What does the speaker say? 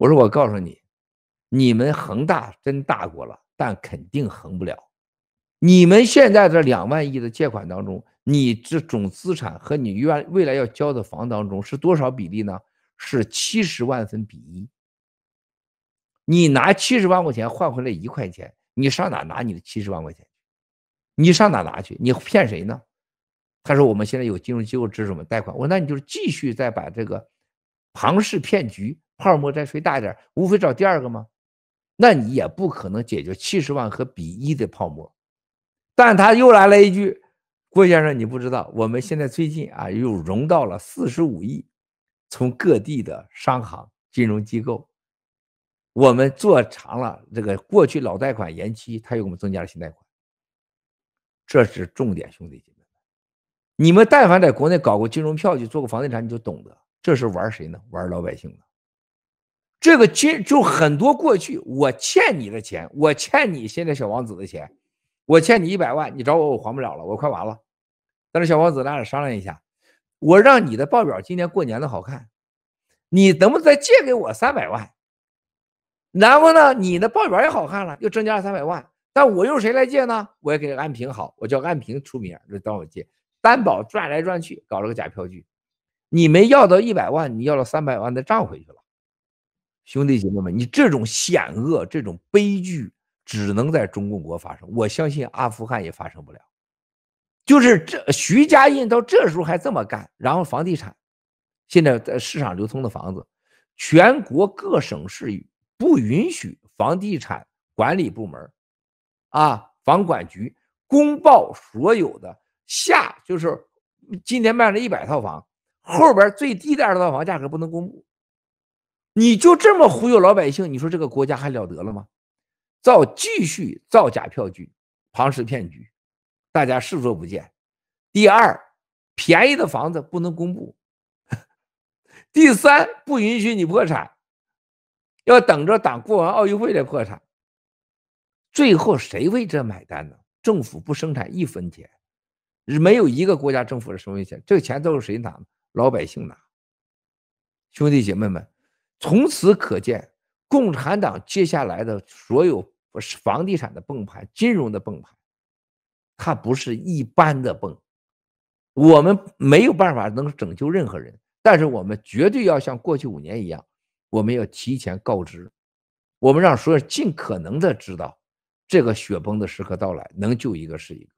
我说我告诉你，你们恒大真大过了，但肯定恒不了。你们现在这两万亿的借款当中，你这总资产和你愿未来要交的房当中是多少比例呢？是七十万分比一。你拿七十万块钱换回来一块钱，你上哪拿你的七十万块钱？你上哪拿去？你骗谁呢？他说我们现在有金融机构支持我们贷款。我说那你就是继续再把这个庞氏骗局。泡沫再吹大一点，无非找第二个吗？那你也不可能解决七十万和比一的泡沫。但他又来了一句：“郭先生，你不知道，我们现在最近啊，又融到了四十五亿，从各地的商行、金融机构，我们做长了这个过去老贷款延期，他又给我们增加了新贷款。这是重点，兄弟姐妹们，你们但凡在国内搞过金融票，据、做过房地产，你就懂得，这是玩谁呢？玩老百姓的。”这个金就很多过去，我欠你的钱，我欠你现在小王子的钱，我欠你一百万，你找我我还不了了，我快完了。但是小王子咱俩商量一下，我让你的报表今年过年的好看，你能不能再借给我三百万？然后呢，你的报表也好看了，又增加三百万，但我用谁来借呢？我也给安平好，我叫安平出名，就找我借担保转来转去，搞了个假票据，你没要到一百万，你要了三百万的账回去了。兄弟姐妹们，你这种险恶、这种悲剧，只能在中共国发生。我相信阿富汗也发生不了。就是这，徐家印到这时候还这么干，然后房地产，现在在市场流通的房子，全国各省市不允许房地产管理部门啊，房管局公报所有的下就是今天卖了一百套房，后边最低的二十套房价格不能公布。你就这么忽悠老百姓？你说这个国家还了得了吗？造继续造假票据、庞氏骗局，大家视若不见。第二，便宜的房子不能公布。第三，不允许你破产，要等着党过完奥运会再破产。最后谁为这买单呢？政府不生产一分钱，没有一个国家政府的收入钱，这个钱都是谁拿？老百姓拿。兄弟姐妹们。从此可见，共产党接下来的所有是房地产的崩盘、金融的崩盘，它不是一般的崩。我们没有办法能拯救任何人，但是我们绝对要像过去五年一样，我们要提前告知，我们让所有人尽可能的知道这个雪崩的时刻到来，能救一个是一个。